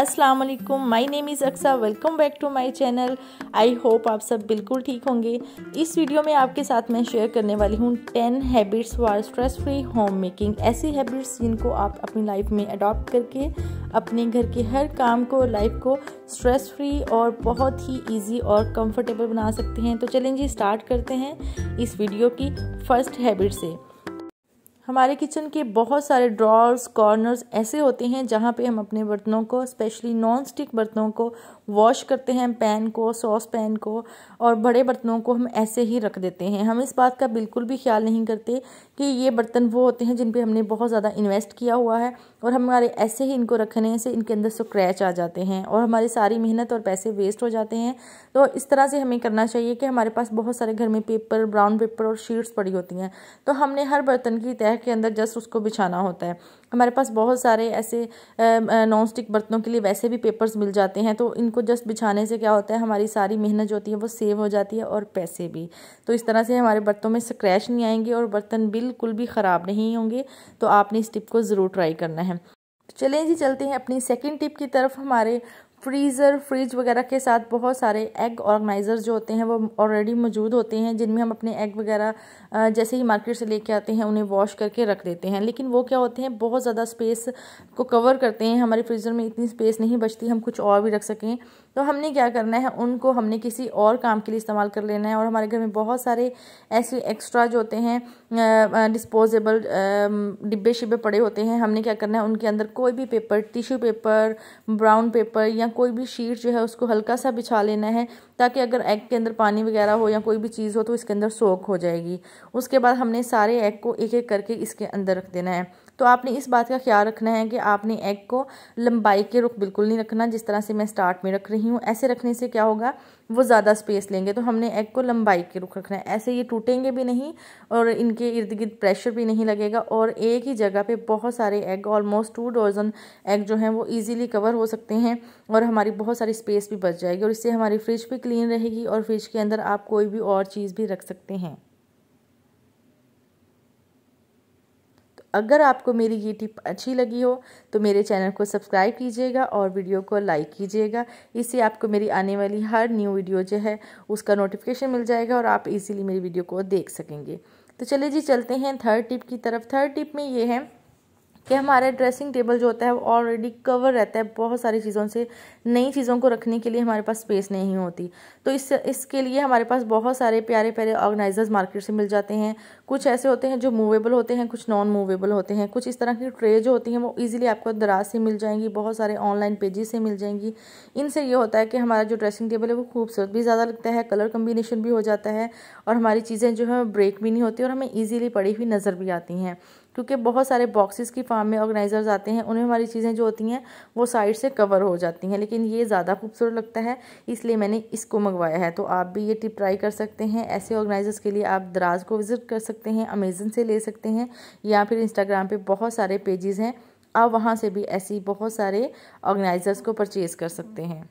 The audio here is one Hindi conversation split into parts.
अस्सलाम वालेकुम my name is Aqsa welcome back to my channel I hope आप सब बिल्कुल ठीक होंगे इस वीडियो में आपके साथ मैं शेयर करने वाली हूँ ten habits for stress free home making ऐसी हैबिट्स जिनको आप अपनी लाइफ में अडॉप्ट करके अपने घर के हर काम को लाइफ को स्ट्रेस फ्री और बहुत ही ईजी और कम्फर्टेबल बना सकते हैं तो चलें जी स्टार्ट करते हैं इस वीडियो की फर्स्ट हैबिट से हमारे किचन के बहुत सारे ड्रॉर्स कॉर्नर्स ऐसे होते हैं जहाँ पे हम अपने बर्तनों को स्पेशली नॉन स्टिक बर्तनों को वॉश करते हैं पैन को सॉस पैन को और बड़े बर्तनों को हम ऐसे ही रख देते हैं हम इस बात का बिल्कुल भी ख्याल नहीं करते कि ये बर्तन वो होते हैं जिन पे हमने बहुत ज़्यादा इन्वेस्ट किया हुआ है और हमारे ऐसे ही इनको रखने से इनके अंदर स्क्रैच आ जाते हैं और हमारी सारी मेहनत और पैसे वेस्ट हो जाते हैं तो इस तरह से हमें करना चाहिए कि हमारे पास बहुत सारे घर में पेपर ब्राउन पेपर और शीट्स पड़ी होती हैं तो हमने हर बर्तन की तय कढ़ाई के अंदर जस्ट उसको बिछाना होता है हमारे पास बहुत सारे ऐसे नॉन स्टिक बर्तनों के लिए वैसे भी पेपर्स मिल जाते हैं तो इनको जस्ट बिछाने से क्या होता है हमारी सारी मेहनत जो होती है वो सेव हो जाती है और पैसे भी तो इस तरह से हमारे बर्तनों में स्क्रैच नहीं आएंगे और बर्तन बिल्कुल भी ख़राब नहीं होंगे तो आपने इस टिप को ज़रूर ट्राई करना है तो चलें जी चलते हैं अपनी सेकंड टिप की तरफ हमारे फ्रीज़र फ्रिज वगैरह के साथ बहुत सारे एग ऑर्गेनाइज़र जो होते हैं वो ऑलरेडी मौजूद होते हैं जिनमें हम अपने एग वगैरह जैसे ही मार्केट से लेके आते हैं उन्हें वॉश करके रख देते हैं लेकिन वो क्या होते हैं बहुत ज़्यादा स्पेस को कवर करते हैं हमारे फ्रीज़र में इतनी स्पेस नहीं बचती हम कुछ और भी रख सकें तो हमने क्या करना है उनको हमने किसी और काम के लिए इस्तेमाल कर लेना है और हमारे घर में बहुत सारे ऐसे एक्स्ट्रा जो होते हैं डिस्पोजेबल डिब्बे शिब्बे पड़े होते हैं हमने क्या करना है उनके अंदर कोई भी paper tissue paper brown paper या कोई भी शीट जो है उसको हल्का सा बिछा लेना है ताकि अगर एग के अंदर पानी वगैरह हो या कोई भी चीज़ हो तो इसके अंदर सोख हो जाएगी उसके बाद हमने सारे एग को एक एक करके इसके अंदर रख देना है तो आपने इस बात का ख्याल रखना है कि आपने एग को लंबाई के रुख बिल्कुल नहीं रखना जिस तरह से मैं स्टार्ट में रख रही हूँ ऐसे रखने से क्या होगा वो ज़्यादा स्पेस लेंगे तो हमने एग को लंबाई के रुख रखना है ऐसे ये टूटेंगे भी नहीं और इनके इर्द गिर्द प्रेशर भी नहीं लगेगा और एक ही जगह पर बहुत सारे egg almost two dozen egg जो हैं वो ईज़िली कवर हो सकते हैं और हमारी बहुत सारी स्पेस भी बच जाएगी और इससे हमारी फ्रिज भी क्लीन रहेगी और फ्रिज के अंदर आप कोई भी और चीज़ भी रख सकते हैं अगर आपको मेरी ये टिप अच्छी लगी हो तो मेरे चैनल को सब्सक्राइब कीजिएगा और वीडियो को लाइक कीजिएगा इससे आपको मेरी आने वाली हर न्यू वीडियो जो है उसका नोटिफिकेशन मिल जाएगा और आप इजीली मेरी वीडियो को देख सकेंगे तो चलिए जी चलते हैं थर्ड टिप की तरफ थर्ड टिप में ये है कि हमारे ड्रेसिंग टेबल जो होता है वो ऑलरेडी कवर रहता है बहुत सारी चीज़ों से नई चीज़ों को रखने के लिए हमारे पास स्पेस नहीं होती तो इस इसके लिए हमारे पास बहुत सारे प्यारे प्यारे ऑर्गेनाइजर्स मार्केट से मिल जाते हैं कुछ ऐसे होते हैं जो मूवेबल होते हैं कुछ नॉन मूवेबल होते हैं कुछ इस तरह की ट्रे जो होती हैं वो ईजिली आपको दराज से मिल जाएंगी बहुत सारे ऑनलाइन पेजेस से मिल जाएंगी इनसे ये होता है कि हमारा जो ड्रेसिंग टेबल है वो खूबसूरत भी ज़्यादा लगता है कलर कम्बिनेशन भी हो जाता है और हमारी चीज़ें जो है ब्रेक भी नहीं होती और हमें ईजिली पड़ी हुई नज़र भी आती हैं क्योंकि बहुत सारे बॉक्सेस की फार्म में ऑर्गेनाइजर्स आते हैं उनमें हमारी चीज़ें जो होती हैं वो साइड से कवर हो जाती हैं लेकिन ये ज़्यादा खूबसूरत लगता है इसलिए मैंने इसको मंगवाया है तो आप भी ये टिप ट्राई कर सकते हैं ऐसे ऑर्गेनाइजर्स के लिए आप दराज को विज़िट कर सकते हैं अमेजन से ले सकते हैं या फिर इंस्टाग्राम पर बहुत सारे पेजेज़ हैं आप वहाँ से भी ऐसी बहुत सारे ऑर्गेनाइज़र्स को परचेज़ कर सकते हैं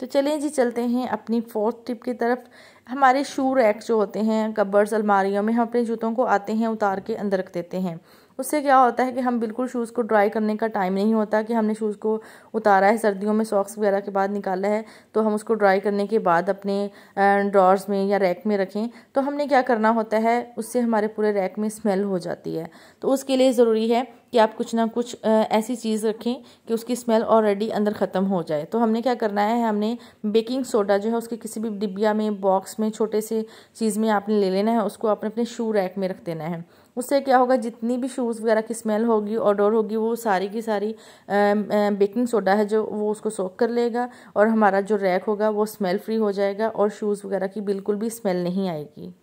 तो चलिए जी चलते हैं अपनी फोर्थ टिप की तरफ हमारे शू रैक जो होते हैं कबर्स अलमारियों में हम अपने जूतों को आते हैं उतार के अंदर रख देते हैं उससे क्या होता है कि हम बिल्कुल शूज़ को ड्राई करने का टाइम नहीं होता कि हमने शूज़ को उतारा है सर्दियों में सॉक्स वगैरह के बाद निकाला है तो हम उसको ड्राई करने के बाद अपने ड्रॉर्स में या रैक में रखें तो हमने क्या करना होता है उससे हमारे पूरे रैक में स्मेल हो जाती है तो उसके लिए ज़रूरी है कि आप कुछ ना कुछ ऐसी चीज़ रखें कि उसकी स्मेल ऑलरेडी अंदर ख़त्म हो जाए तो हमने क्या करना है हमने बेकिंग सोडा जो है उसके किसी भी डिब्बिया में बॉक्स में छोटे से चीज़ में आपने ले लेना है उसको आपने अपने शू रैक में रख देना है उससे क्या होगा जितनी भी शूज़ वगैरह की स्मेल होगी ऑडोर होगी वो सारी की सारी बेकिंग सोडा है जो वो उसको सोख कर लेगा और हमारा जो रैक होगा वो स्मेल फ्री हो जाएगा और शूज़ वगैरह की बिल्कुल भी स्मेल नहीं आएगी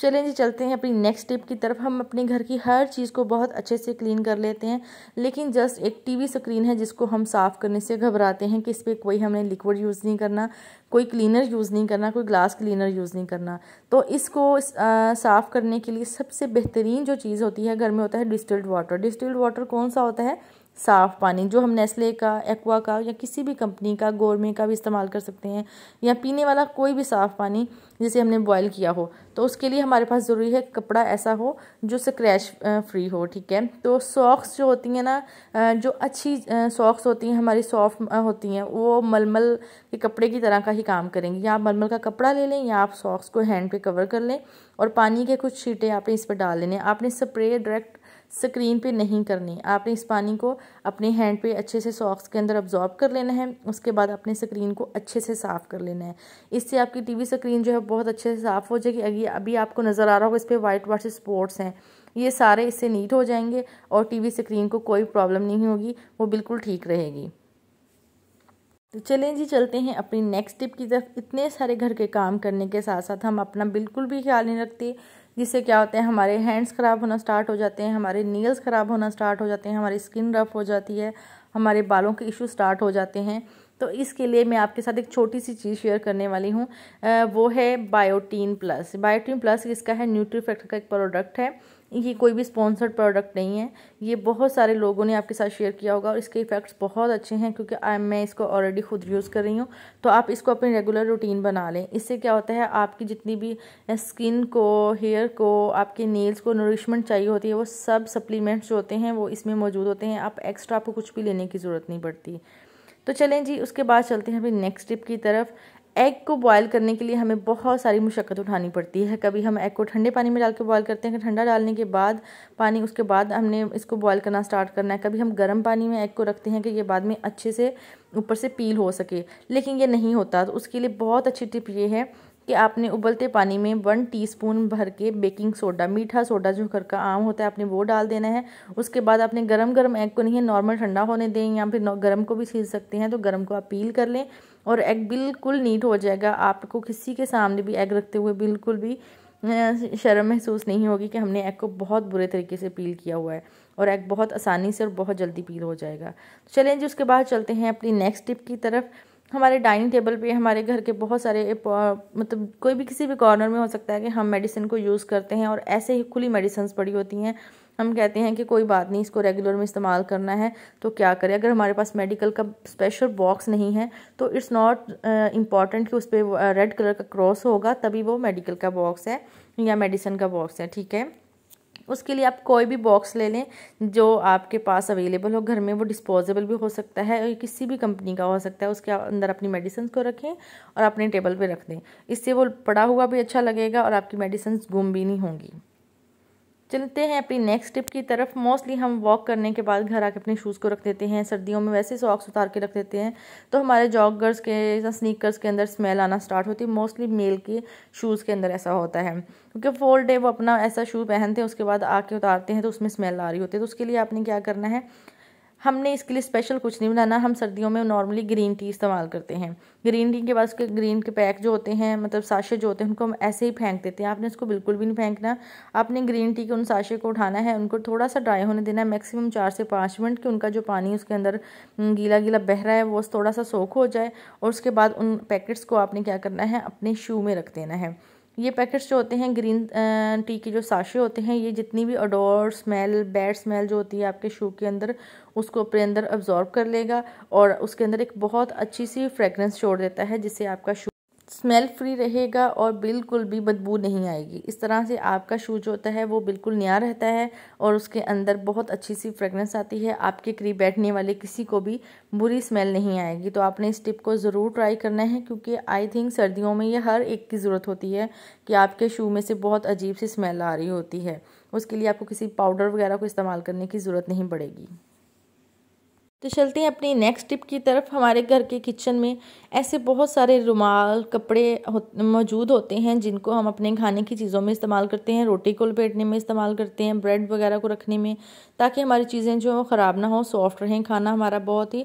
चलें जी चलते हैं अपनी नेक्स्ट टिप की तरफ हम अपने घर की हर चीज़ को बहुत अच्छे से क्लीन कर लेते हैं लेकिन जस्ट एक टीवी स्क्रीन है जिसको हम साफ़ करने से घबराते हैं कि इस पर कोई हमने लिक्विड यूज़ नहीं करना कोई क्लीनर यूज़ नहीं करना कोई ग्लास क्लीनर यूज़ नहीं करना तो इसको साफ़ करने के लिए सबसे बेहतरीन जो चीज़ होती है घर में होता है डिस्टिल्ड वाटर डिस्टिल्ड वाटर कौन सा होता है साफ़ पानी जो हम नेस्ले का एक्वा का या किसी भी कंपनी का गोरमे का भी इस्तेमाल कर सकते हैं या पीने वाला कोई भी साफ़ पानी जिसे हमने बॉयल किया हो तो उसके लिए हमारे पास ज़रूरी है कपड़ा ऐसा हो जो स्क्रैच फ्री हो ठीक है तो सॉक्स जो होती हैं ना जो अच्छी सॉक्स होती हैं हमारी सॉफ्ट होती हैं वो मलमल के कपड़े की तरह का ही काम करेंगी या आप मलमल का कपड़ा ले लें या आप सॉक्स को हैंड पे कवर कर लें और पानी के कुछ छीटें आपने इस पर डाल लेने आपने स्प्रे डायरेक्ट स्क्रीन पे नहीं करनी आपने इस पानी को अपने हैंड पे अच्छे से सॉक्स के अंदर अब्जॉर्ब कर लेना है उसके बाद अपने स्क्रीन को अच्छे से साफ़ कर लेना है इससे आपकी टीवी स्क्रीन जो है बहुत अच्छे से साफ़ हो जाएगी अभी अभी आपको नज़र आ रहा होगा इस पर वाइट वाट स्पोर्ट्स स्पॉट्स हैं ये सारे इससे नीट हो जाएंगे और टी स्क्रीन को कोई प्रॉब्लम नहीं होगी वो बिल्कुल ठीक रहेगी तो चलें जी चलते हैं अपनी नेक्स्ट टिप की तरफ इतने सारे घर के काम करने के साथ साथ हम अपना बिल्कुल भी ख्याल नहीं रखते जिससे क्या होता है हमारे हैंड्स ख़राब होना स्टार्ट हो जाते हैं हमारे नील्स ख़राब होना स्टार्ट हो जाते हैं हमारी स्किन रफ हो जाती है हमारे बालों के इशू स्टार्ट हो जाते हैं तो इसके लिए मैं आपके साथ एक छोटी सी चीज़ शेयर करने वाली हूँ वो है बायोटीन प्लस बायोटीन प्लस इसका है न्यूट्रीफेक्ट का एक प्रोडक्ट है ये कोई भी स्पॉन्सर्ड प्रोडक्ट नहीं है ये बहुत सारे लोगों ने आपके साथ शेयर किया होगा और इसके इफ़ेक्ट्स बहुत अच्छे हैं क्योंकि आई मैं इसको ऑलरेडी खुद यूज़ कर रही हूँ तो आप इसको अपनी रेगुलर रूटीन बना लें इससे क्या होता है आपकी जितनी भी स्किन को हेयर को आपके नेल्स को नरिशमेंट चाहिए होती है वो सब सप्लीमेंट्स जो होते हैं वो इसमें मौजूद होते हैं आप एक्स्ट्रा आपको कुछ भी लेने की ज़रूरत नहीं पड़ती तो चलें जी उसके बाद चलते हैं अभी नेक्स्ट टिप की तरफ एग को बॉयल करने के लिए हमें बहुत सारी मुशक्क़त उठानी पड़ती है कभी हम एग को ठंडे पानी में डाल के बॉयल करते हैं ठंडा डालने के बाद पानी उसके बाद हमने इसको बॉयल करना स्टार्ट करना है कभी हम गर्म पानी में एग को रखते हैं कि ये बाद में अच्छे से ऊपर से पील हो सके लेकिन ये नहीं होता तो उसके लिए बहुत अच्छी टिप ये है कि आपने उबलते पानी में वन टीस्पून भर के बेकिंग सोडा मीठा सोडा जो घर का आम होता है आपने वो डाल देना है उसके बाद आपने गरम गरम एग को नहीं है नॉर्मल ठंडा होने दें या फिर गरम को भी छील सकते हैं तो गरम को आप पील कर लें और एग बिल्कुल नीट हो जाएगा आपको किसी के सामने भी एग रखते हुए बिल्कुल भी शर्म महसूस नहीं होगी कि हमने एग को बहुत बुरे तरीके से पील किया हुआ है और एग बहुत आसानी से और बहुत जल्दी पील हो जाएगा चलें जी उसके बाद चलते हैं अपनी नेक्स्ट टिप की तरफ हमारे डाइनिंग टेबल पे हमारे घर के बहुत सारे मतलब कोई भी किसी भी कॉर्नर में हो सकता है कि हम मेडिसिन को यूज़ करते हैं और ऐसे ही खुली मेडिसिन पड़ी होती हैं हम कहते हैं कि कोई बात नहीं इसको रेगुलर में इस्तेमाल करना है तो क्या करें अगर हमारे पास मेडिकल का स्पेशल बॉक्स नहीं है तो इट्स नॉट इम्पॉर्टेंट कि उस पर रेड कलर का क्रॉस होगा तभी वो मेडिकल का बॉक्स है या मेडिसिन का बॉक्स है ठीक है उसके लिए आप कोई भी बॉक्स ले लें जो आपके पास अवेलेबल हो घर में वो डिस्पोजेबल भी हो सकता है और किसी भी कंपनी का हो सकता है उसके अंदर अपनी मेडिसिन को रखें और अपने टेबल पर रख दें इससे वो पड़ा हुआ भी अच्छा लगेगा और आपकी मेडिसिन गुम भी नहीं होंगी चलते हैं अपनी नेक्स्ट टिप की तरफ मोस्टली हम वॉक करने के बाद घर आके अपने शूज़ को रख देते हैं सर्दियों में वैसे सॉक्स उतार के रख देते हैं तो हमारे जॉगर्स के स्नीकर्स के अंदर स्मेल आना स्टार्ट होती है मोस्टली मेल के शूज़ के अंदर ऐसा होता है क्योंकि फोल डे वो अपना ऐसा शूज़ पहनते हैं उसके बाद आके उतारते हैं तो उसमें स्मेल आ रही होती है तो उसके लिए आपने क्या करना है हमने इसके लिए स्पेशल कुछ नहीं बनाना हम सर्दियों में नॉर्मली ग्रीन टी इस्तेमाल करते हैं ग्रीन टी के बाद उसके ग्रीन के पैक जो होते हैं मतलब साशे जो होते हैं उनको हम ऐसे ही फेंक देते हैं आपने उसको बिल्कुल भी नहीं फेंकना आपने ग्रीन टी के उन साशे को उठाना है उनको थोड़ा सा ड्राई होने देना है मैक्सिमम चार से पाँच मिनट कि उनका जो पानी उसके अंदर गीला गीला बह रहा है वो थोड़ा सा सोख हो जाए और उसके बाद उन पैकेट्स को आपने क्या करना है अपने शू में रख देना है ये पैकेट्स जो होते हैं ग्रीन टी के जो साशे होते हैं ये जितनी भी अडोर स्मेल बैड स्मेल जो होती है आपके शू के अंदर उसको अपने अंदर अब्जॉर्ब कर लेगा और उसके अंदर एक बहुत अच्छी सी फ्रेगरेंस छोड़ देता है जिससे आपका शू स्मेल फ्री रहेगा और बिल्कुल भी बदबू नहीं आएगी इस तरह से आपका शूज होता है वो बिल्कुल नया रहता है और उसके अंदर बहुत अच्छी सी फ्रेगरेंस आती है आपके करीब बैठने वाले किसी को भी बुरी स्मेल नहीं आएगी तो आपने इस टिप को ज़रूर ट्राई करना है क्योंकि आई थिंक सर्दियों में ये हर एक की ज़रूरत होती है कि आपके शू में से बहुत अजीब सी स्मेल आ रही होती है उसके लिए आपको किसी पाउडर वगैरह को इस्तेमाल करने की ज़रूरत नहीं पड़ेगी तो चलते हैं अपनी नेक्स्ट टिप की तरफ हमारे घर के किचन में ऐसे बहुत सारे रुमाल कपड़े हो, मौजूद होते हैं जिनको हम अपने खाने की चीज़ों में इस्तेमाल करते हैं रोटी को लपेटने में इस्तेमाल करते हैं ब्रेड वगैरह को रखने में ताकि हमारी चीज़ें जो ख़राब ना हो सॉफ्ट रहें खाना हमारा बहुत ही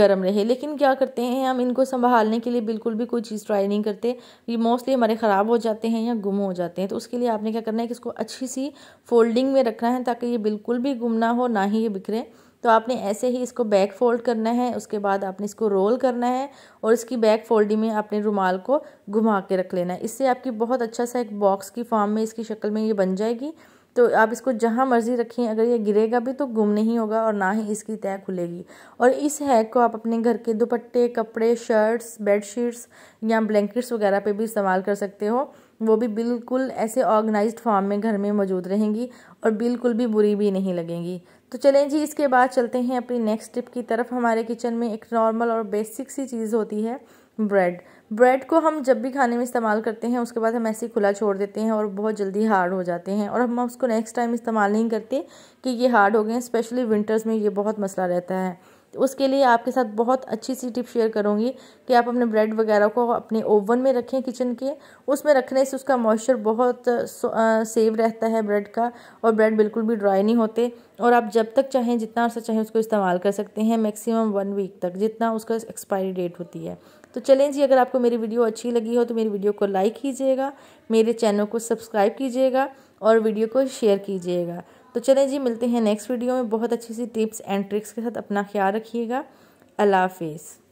गर्म रहे लेकिन क्या करते हैं हम इनको संभालने के लिए बिल्कुल भी कोई चीज़ ट्राई नहीं करते ये मोस्टली हमारे ख़राब हो जाते हैं या गुम हो जाते हैं तो उसके लिए आपने क्या करना है कि इसको अच्छी सी फोल्डिंग में रखना है ताकि ये बिल्कुल भी गुम ना हो ना ही ये बिखरे तो आपने ऐसे ही इसको बैक फोल्ड करना है उसके बाद आपने इसको रोल करना है और इसकी बैक फोल्डिंग में आपने रुमाल को घुमा के रख लेना है इससे आपकी बहुत अच्छा सा एक बॉक्स की फॉर्म में इसकी शक्ल में ये बन जाएगी तो आप इसको जहाँ मर्ज़ी रखें अगर ये गिरेगा भी तो गुम नहीं होगा और ना ही इसकी तय खुलेगी और इस हैक को आप अपने घर के दुपट्टे कपड़े शर्ट्स बेडशीट्स या ब्लैंकेट्स वगैरह पे भी इस्तेमाल कर सकते हो वो भी बिल्कुल ऐसे ऑर्गेनाइज्ड फॉर्म में घर में मौजूद रहेंगी और बिल्कुल भी बुरी भी नहीं लगेंगी तो चलें जी इसके बाद चलते हैं अपनी नेक्स्ट टिप की तरफ हमारे किचन में एक नॉर्मल और बेसिक सी चीज़ होती है ब्रेड ब्रेड को हम जब भी खाने में इस्तेमाल करते हैं उसके बाद हम ऐसे ही खुला छोड़ देते हैं और बहुत जल्दी हार्ड हो जाते हैं और हम उसको नेक्स्ट टाइम इस्तेमाल नहीं करते कि ये हार्ड हो गए स्पेशली विंटर्स में ये बहुत मसला रहता है उसके लिए आपके साथ बहुत अच्छी सी टिप शेयर करूँगी कि आप अपने ब्रेड वगैरह को अपने ओवन में रखें किचन के उसमें रखने से उसका मॉइस्चर बहुत सेव रहता है ब्रेड का और ब्रेड बिल्कुल भी ड्राई नहीं होते और आप जब तक चाहें जितना अर्सा चाहें उसको इस्तेमाल कर सकते हैं मैक्सिमम वन वीक तक जितना उसका एक्सपायरी डेट होती है तो चलें जी अगर आपको मेरी वीडियो अच्छी लगी हो तो मेरी वीडियो को लाइक कीजिएगा मेरे चैनल को सब्सक्राइब कीजिएगा और वीडियो को शेयर कीजिएगा तो चलें जी मिलते हैं नेक्स्ट वीडियो में बहुत अच्छी सी टिप्स एंड ट्रिक्स के साथ अपना ख्याल रखिएगा अल्लाह हाफिज़